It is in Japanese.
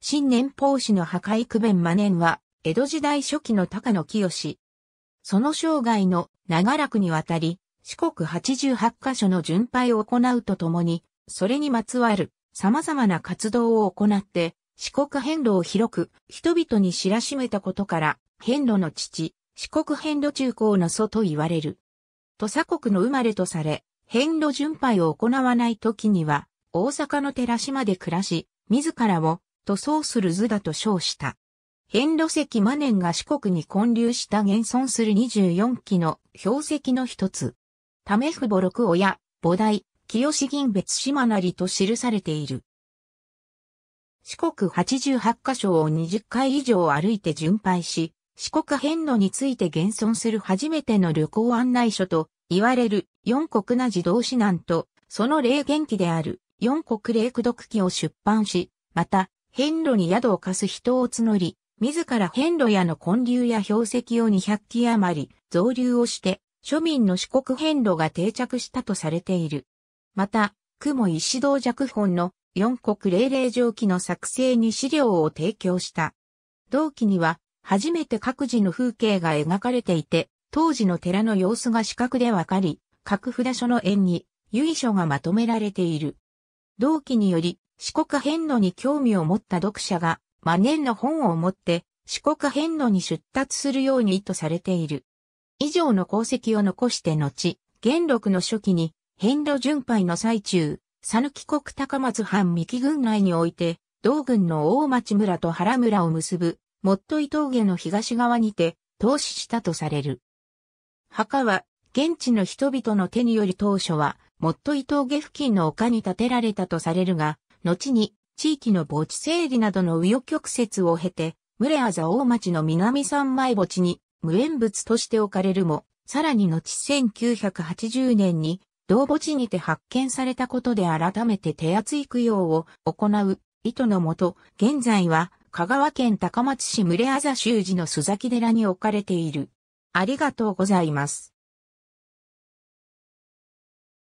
新年法師の破壊区弁真年は、江戸時代初期の高野清。その生涯の長らくにわたり、四国88カ所の巡拝を行うとともに、それにまつわる様々な活動を行って、四国遍路を広く人々に知らしめたことから、遍路の父、四国遍路中高の祖と言われる。土佐国の生まれとされ、遍路巡拝を行わない時には、大阪の寺島で暮らし、自らを塗装する図だと称した。遍路石マネンが四国に建立した現存する24基の標石の一つ。ため父母六親、母代、清志銀別島なりと記されている。四国88カ所を20回以上歩いて巡拝し、四国遍路について現存する初めての旅行案内書と言われる四国な児童指南と、その霊元気である四国霊駆読記を出版し、また遍路に宿を貸す人を募り、自ら遍路屋の建立や標石を200基余り増流をして、庶民の四国遍路が定着したとされている。また、雲石道弱本の四国霊霊上記の作成に資料を提供した。同期には、初めて各自の風景が描かれていて、当時の寺の様子が視覚でわかり、各札所の縁に、由緒がまとめられている。同期により、四国遍路に興味を持った読者が、万年の本を持って四国遍路に出立するように意図されている。以上の功績を残して後、元禄の初期に、遍路巡拝の最中、佐抜国高松藩三木郡内において、同軍の大町村と原村を結ぶ、もっと伊峠の東側にて、投資したとされる。墓は、現地の人々の手により当初は、もっと伊峠付近の丘に建てられたとされるが、後に地域の墓地整理などの紆余曲折を経て、群レアザ大町の南三枚墓地に無縁物として置かれるも、さらに後1980年に同墓地にて発見されたことで改めて手厚い供養を行う意図のもと、現在は香川県高松市群れあざ修寺の須崎寺に置かれている。ありがとうございます。